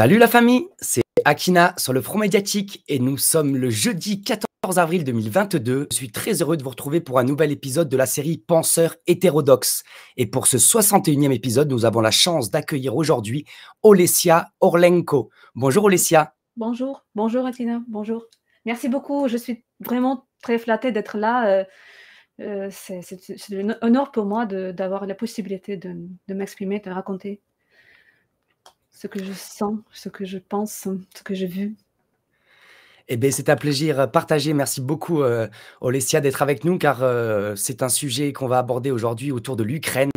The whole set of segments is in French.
Salut la famille, c'est Akina sur le Front Médiatique et nous sommes le jeudi 14 avril 2022. Je suis très heureux de vous retrouver pour un nouvel épisode de la série Penseurs hétérodoxes. Et pour ce 61e épisode, nous avons la chance d'accueillir aujourd'hui Olesia Orlenko. Bonjour Olesia. Bonjour, bonjour Akina, bonjour. Merci beaucoup, je suis vraiment très flattée d'être là. Euh, euh, c'est un honneur pour moi d'avoir la possibilité de, de m'exprimer, de raconter ce que je sens, ce que je pense, ce que j'ai vu, eh bien, c'est un plaisir partagé. Merci beaucoup, euh, Olesya d'être avec nous, car euh, c'est un sujet qu'on va aborder aujourd'hui autour de l'Ukraine,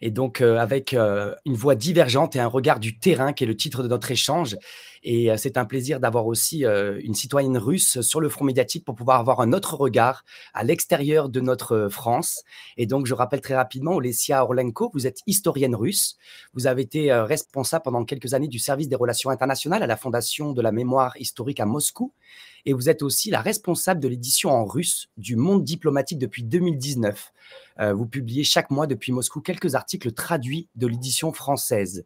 et donc euh, avec une voix divergente et un regard du terrain, qui est le titre de notre échange. Et c'est un plaisir d'avoir aussi une citoyenne russe sur le front médiatique pour pouvoir avoir un autre regard à l'extérieur de notre France. Et donc, je rappelle très rapidement, Olesia Orlenko, vous êtes historienne russe. Vous avez été responsable pendant quelques années du service des relations internationales à la Fondation de la mémoire historique à Moscou. Et vous êtes aussi la responsable de l'édition en russe du Monde diplomatique depuis 2019. Euh, vous publiez chaque mois depuis Moscou quelques articles traduits de l'édition française.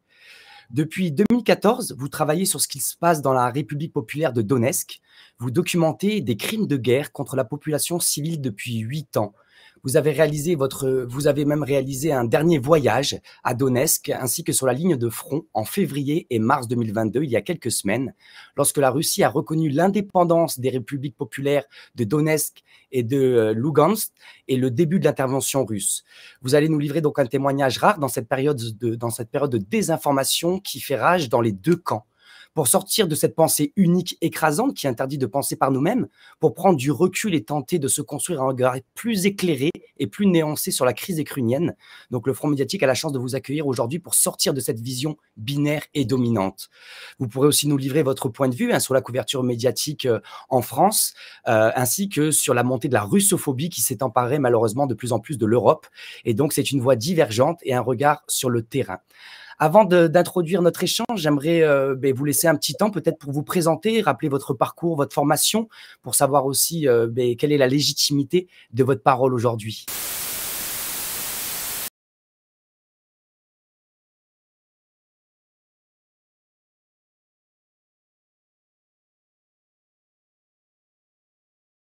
Depuis 2014, vous travaillez sur ce qu'il se passe dans la République populaire de Donetsk. Vous documentez des crimes de guerre contre la population civile depuis huit ans. Vous avez réalisé votre, vous avez même réalisé un dernier voyage à Donetsk ainsi que sur la ligne de front en février et mars 2022, il y a quelques semaines, lorsque la Russie a reconnu l'indépendance des républiques populaires de Donetsk et de euh, Lugansk et le début de l'intervention russe. Vous allez nous livrer donc un témoignage rare dans cette période de, dans cette période de désinformation qui fait rage dans les deux camps pour sortir de cette pensée unique écrasante qui interdit de penser par nous-mêmes, pour prendre du recul et tenter de se construire un regard plus éclairé et plus néancé sur la crise écrunienne. Donc le Front médiatique a la chance de vous accueillir aujourd'hui pour sortir de cette vision binaire et dominante. Vous pourrez aussi nous livrer votre point de vue hein, sur la couverture médiatique euh, en France, euh, ainsi que sur la montée de la russophobie qui s'est emparée malheureusement de plus en plus de l'Europe. Et donc c'est une voie divergente et un regard sur le terrain. Avant d'introduire notre échange, j'aimerais euh, ben, vous laisser un petit temps peut-être pour vous présenter, rappeler votre parcours, votre formation, pour savoir aussi euh, ben, quelle est la légitimité de votre parole aujourd'hui.